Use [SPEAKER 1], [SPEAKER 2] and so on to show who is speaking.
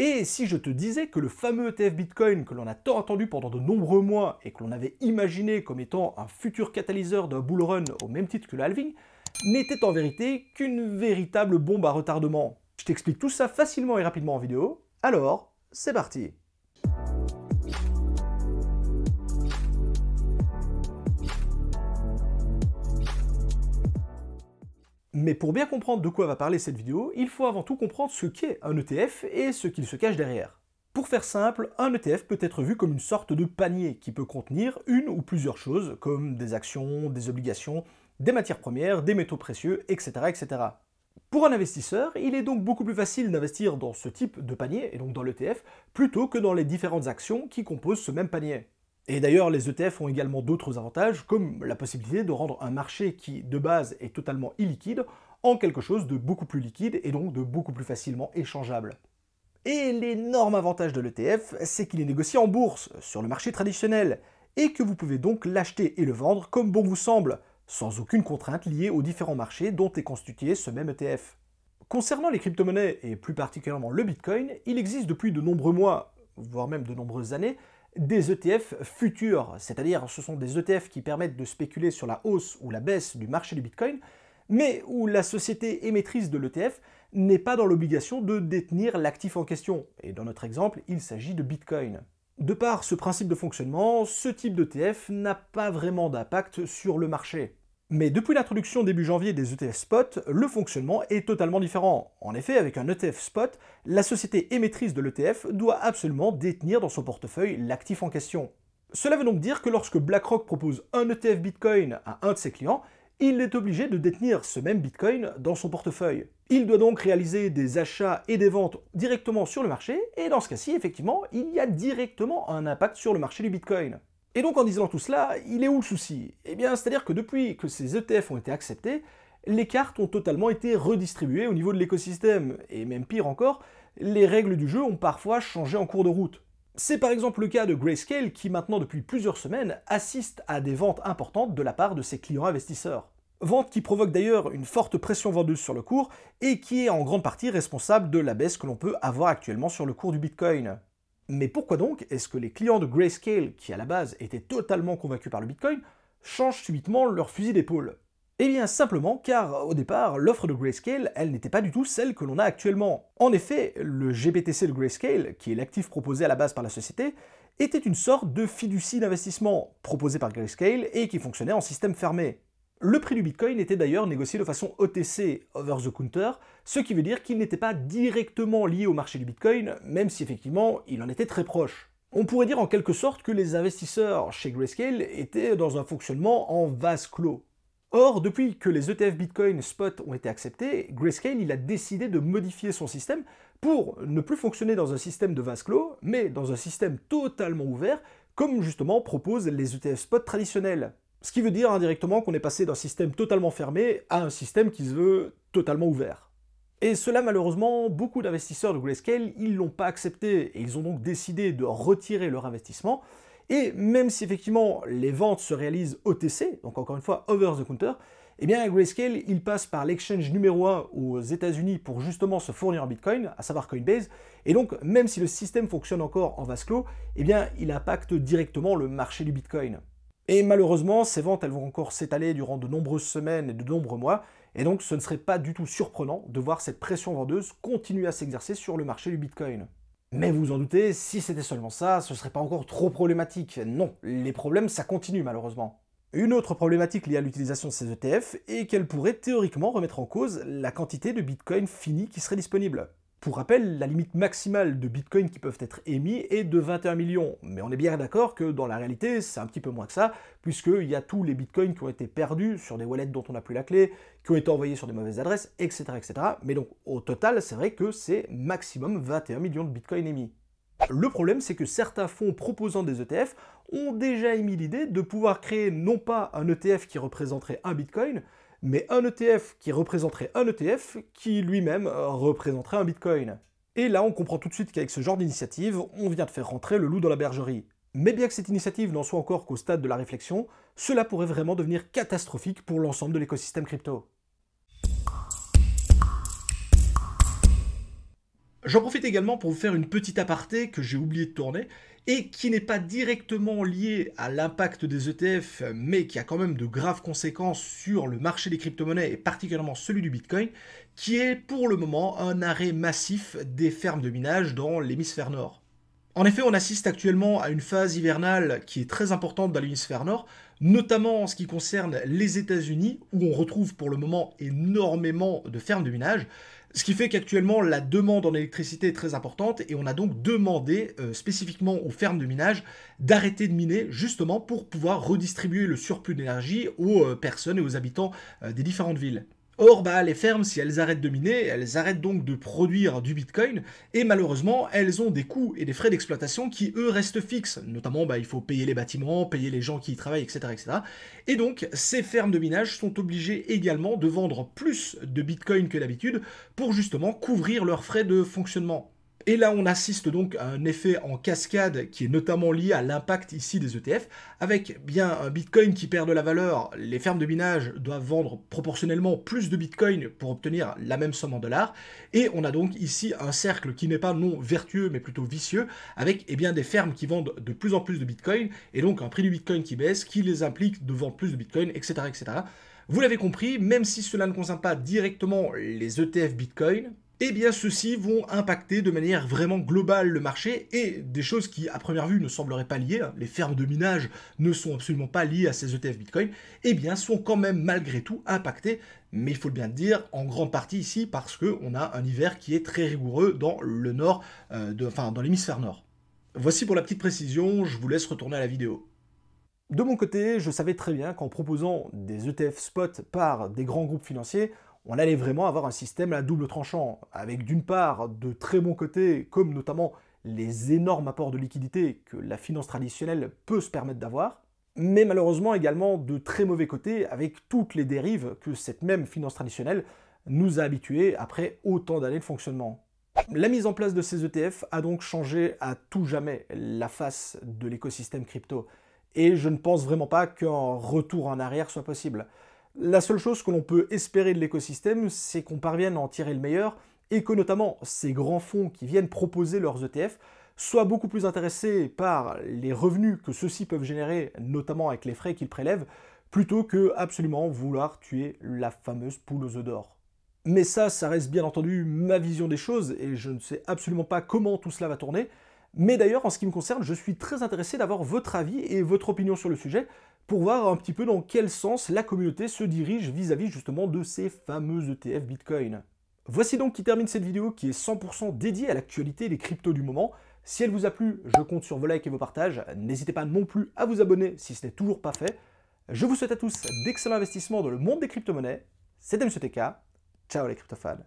[SPEAKER 1] Et si je te disais que le fameux ETF Bitcoin que l'on a tant entendu pendant de nombreux mois et que l'on avait imaginé comme étant un futur catalyseur d'un bull run au même titre que le halving, n'était en vérité qu'une véritable bombe à retardement Je t'explique tout ça facilement et rapidement en vidéo, alors c'est parti Mais pour bien comprendre de quoi va parler cette vidéo, il faut avant tout comprendre ce qu'est un ETF et ce qu'il se cache derrière. Pour faire simple, un ETF peut être vu comme une sorte de panier qui peut contenir une ou plusieurs choses, comme des actions, des obligations, des matières premières, des métaux précieux, etc. etc. Pour un investisseur, il est donc beaucoup plus facile d'investir dans ce type de panier, et donc dans l'ETF, plutôt que dans les différentes actions qui composent ce même panier. Et d'ailleurs, les ETF ont également d'autres avantages, comme la possibilité de rendre un marché qui, de base, est totalement illiquide, en quelque chose de beaucoup plus liquide et donc de beaucoup plus facilement échangeable. Et l'énorme avantage de l'ETF, c'est qu'il est négocié en bourse, sur le marché traditionnel, et que vous pouvez donc l'acheter et le vendre comme bon vous semble, sans aucune contrainte liée aux différents marchés dont est constitué ce même ETF. Concernant les crypto-monnaies, et plus particulièrement le Bitcoin, il existe depuis de nombreux mois, voire même de nombreuses années, des ETF futurs, c'est-à-dire ce sont des ETF qui permettent de spéculer sur la hausse ou la baisse du marché du Bitcoin, mais où la société émettrice de l'ETF n'est pas dans l'obligation de détenir l'actif en question, et dans notre exemple, il s'agit de Bitcoin. De par ce principe de fonctionnement, ce type d'ETF n'a pas vraiment d'impact sur le marché. Mais depuis l'introduction début janvier des ETF spot, le fonctionnement est totalement différent. En effet, avec un ETF spot, la société émettrice de l'ETF doit absolument détenir dans son portefeuille l'actif en question. Cela veut donc dire que lorsque BlackRock propose un ETF Bitcoin à un de ses clients, il est obligé de détenir ce même Bitcoin dans son portefeuille. Il doit donc réaliser des achats et des ventes directement sur le marché, et dans ce cas-ci, effectivement, il y a directement un impact sur le marché du Bitcoin. Et donc en disant tout cela, il est où le souci Eh bien, c'est-à-dire que depuis que ces ETF ont été acceptés, les cartes ont totalement été redistribuées au niveau de l'écosystème, et même pire encore, les règles du jeu ont parfois changé en cours de route. C'est par exemple le cas de Grayscale qui maintenant depuis plusieurs semaines assiste à des ventes importantes de la part de ses clients investisseurs. Vente qui provoque d'ailleurs une forte pression vendeuse sur le cours et qui est en grande partie responsable de la baisse que l'on peut avoir actuellement sur le cours du Bitcoin. Mais pourquoi donc est-ce que les clients de Grayscale, qui à la base étaient totalement convaincus par le Bitcoin, changent subitement leur fusil d'épaule eh bien simplement car au départ, l'offre de Grayscale, elle n'était pas du tout celle que l'on a actuellement. En effet, le GBTC de Grayscale, qui est l'actif proposé à la base par la société, était une sorte de fiducie d'investissement proposé par Grayscale et qui fonctionnait en système fermé. Le prix du Bitcoin était d'ailleurs négocié de façon OTC, over the counter, ce qui veut dire qu'il n'était pas directement lié au marché du Bitcoin, même si effectivement il en était très proche. On pourrait dire en quelque sorte que les investisseurs chez Grayscale étaient dans un fonctionnement en vase clos. Or, depuis que les ETF Bitcoin Spot ont été acceptés, Grayscale il a décidé de modifier son système pour ne plus fonctionner dans un système de vase clos, mais dans un système totalement ouvert, comme justement proposent les ETF Spot traditionnels. Ce qui veut dire indirectement qu'on est passé d'un système totalement fermé à un système qui se veut totalement ouvert. Et cela, malheureusement, beaucoup d'investisseurs de Grayscale, ils l'ont pas accepté et ils ont donc décidé de retirer leur investissement. Et même si effectivement les ventes se réalisent OTC, donc encore une fois over the counter, eh bien Grayscale, il passe par l'exchange numéro 1 aux États-Unis pour justement se fournir en Bitcoin, à savoir Coinbase. Et donc, même si le système fonctionne encore en vase clos, eh bien, il impacte directement le marché du Bitcoin. Et malheureusement, ces ventes, elles vont encore s'étaler durant de nombreuses semaines et de nombreux mois, et donc ce ne serait pas du tout surprenant de voir cette pression vendeuse continuer à s'exercer sur le marché du Bitcoin. Mais vous vous en doutez, si c'était seulement ça, ce serait pas encore trop problématique. Non, les problèmes, ça continue malheureusement. Une autre problématique liée à l'utilisation de ces ETF est qu'elle pourrait théoriquement remettre en cause la quantité de Bitcoin fini qui serait disponible. Pour rappel, la limite maximale de bitcoins qui peuvent être émis est de 21 millions. Mais on est bien d'accord que dans la réalité, c'est un petit peu moins que ça, puisqu'il y a tous les bitcoins qui ont été perdus sur des wallets dont on n'a plus la clé, qui ont été envoyés sur des mauvaises adresses, etc. etc. Mais donc, au total, c'est vrai que c'est maximum 21 millions de bitcoins émis. Le problème, c'est que certains fonds proposant des ETF ont déjà émis l'idée de pouvoir créer non pas un ETF qui représenterait un bitcoin, mais un ETF qui représenterait un ETF qui lui-même euh, représenterait un Bitcoin. Et là, on comprend tout de suite qu'avec ce genre d'initiative, on vient de faire rentrer le loup dans la bergerie. Mais bien que cette initiative n'en soit encore qu'au stade de la réflexion, cela pourrait vraiment devenir catastrophique pour l'ensemble de l'écosystème crypto. J'en profite également pour vous faire une petite aparté que j'ai oublié de tourner et qui n'est pas directement lié à l'impact des ETF, mais qui a quand même de graves conséquences sur le marché des crypto-monnaies et particulièrement celui du Bitcoin, qui est pour le moment un arrêt massif des fermes de minage dans l'hémisphère nord. En effet, on assiste actuellement à une phase hivernale qui est très importante dans l'hémisphère nord, notamment en ce qui concerne les États-Unis, où on retrouve pour le moment énormément de fermes de minage, ce qui fait qu'actuellement la demande en électricité est très importante et on a donc demandé euh, spécifiquement aux fermes de minage d'arrêter de miner justement pour pouvoir redistribuer le surplus d'énergie aux euh, personnes et aux habitants euh, des différentes villes. Or, bah, les fermes, si elles arrêtent de miner, elles arrêtent donc de produire du Bitcoin, et malheureusement, elles ont des coûts et des frais d'exploitation qui, eux, restent fixes. Notamment, bah, il faut payer les bâtiments, payer les gens qui y travaillent, etc. etc. Et donc, ces fermes de minage sont obligées également de vendre plus de Bitcoin que d'habitude pour justement couvrir leurs frais de fonctionnement. Et là, on assiste donc à un effet en cascade qui est notamment lié à l'impact ici des ETF, avec bien un Bitcoin qui perd de la valeur, les fermes de minage doivent vendre proportionnellement plus de Bitcoin pour obtenir la même somme en dollars, et on a donc ici un cercle qui n'est pas non vertueux, mais plutôt vicieux, avec eh bien, des fermes qui vendent de plus en plus de Bitcoin, et donc un prix du Bitcoin qui baisse, qui les implique de vendre plus de Bitcoin, etc. etc. Vous l'avez compris, même si cela ne concerne pas directement les ETF Bitcoin, et eh bien ceux-ci vont impacter de manière vraiment globale le marché et des choses qui à première vue ne sembleraient pas liées, hein. les fermes de minage ne sont absolument pas liées à ces ETF Bitcoin, Et eh bien sont quand même malgré tout impactées, mais il faut le bien dire, en grande partie ici parce qu'on a un hiver qui est très rigoureux dans le nord, euh, enfin dans l'hémisphère nord. Voici pour la petite précision, je vous laisse retourner à la vidéo. De mon côté, je savais très bien qu'en proposant des ETF spot par des grands groupes financiers, on allait vraiment avoir un système à double tranchant, avec d'une part de très bons côtés, comme notamment les énormes apports de liquidités que la finance traditionnelle peut se permettre d'avoir, mais malheureusement également de très mauvais côtés, avec toutes les dérives que cette même finance traditionnelle nous a habitués après autant d'années de fonctionnement. La mise en place de ces ETF a donc changé à tout jamais la face de l'écosystème crypto, et je ne pense vraiment pas qu'un retour en arrière soit possible. La seule chose que l'on peut espérer de l'écosystème, c'est qu'on parvienne à en tirer le meilleur et que notamment ces grands fonds qui viennent proposer leurs ETF soient beaucoup plus intéressés par les revenus que ceux-ci peuvent générer, notamment avec les frais qu'ils prélèvent, plutôt que absolument vouloir tuer la fameuse poule aux œufs d'or. Mais ça, ça reste bien entendu ma vision des choses et je ne sais absolument pas comment tout cela va tourner. Mais d'ailleurs, en ce qui me concerne, je suis très intéressé d'avoir votre avis et votre opinion sur le sujet, pour voir un petit peu dans quel sens la communauté se dirige vis-à-vis justement de ces fameuses ETF Bitcoin. Voici donc qui termine cette vidéo qui est 100% dédiée à l'actualité des cryptos du moment. Si elle vous a plu, je compte sur vos likes et vos partages. N'hésitez pas non plus à vous abonner si ce n'est toujours pas fait. Je vous souhaite à tous d'excellents investissements dans le monde des crypto-monnaies. C'était MCTK. Ciao les cryptofans.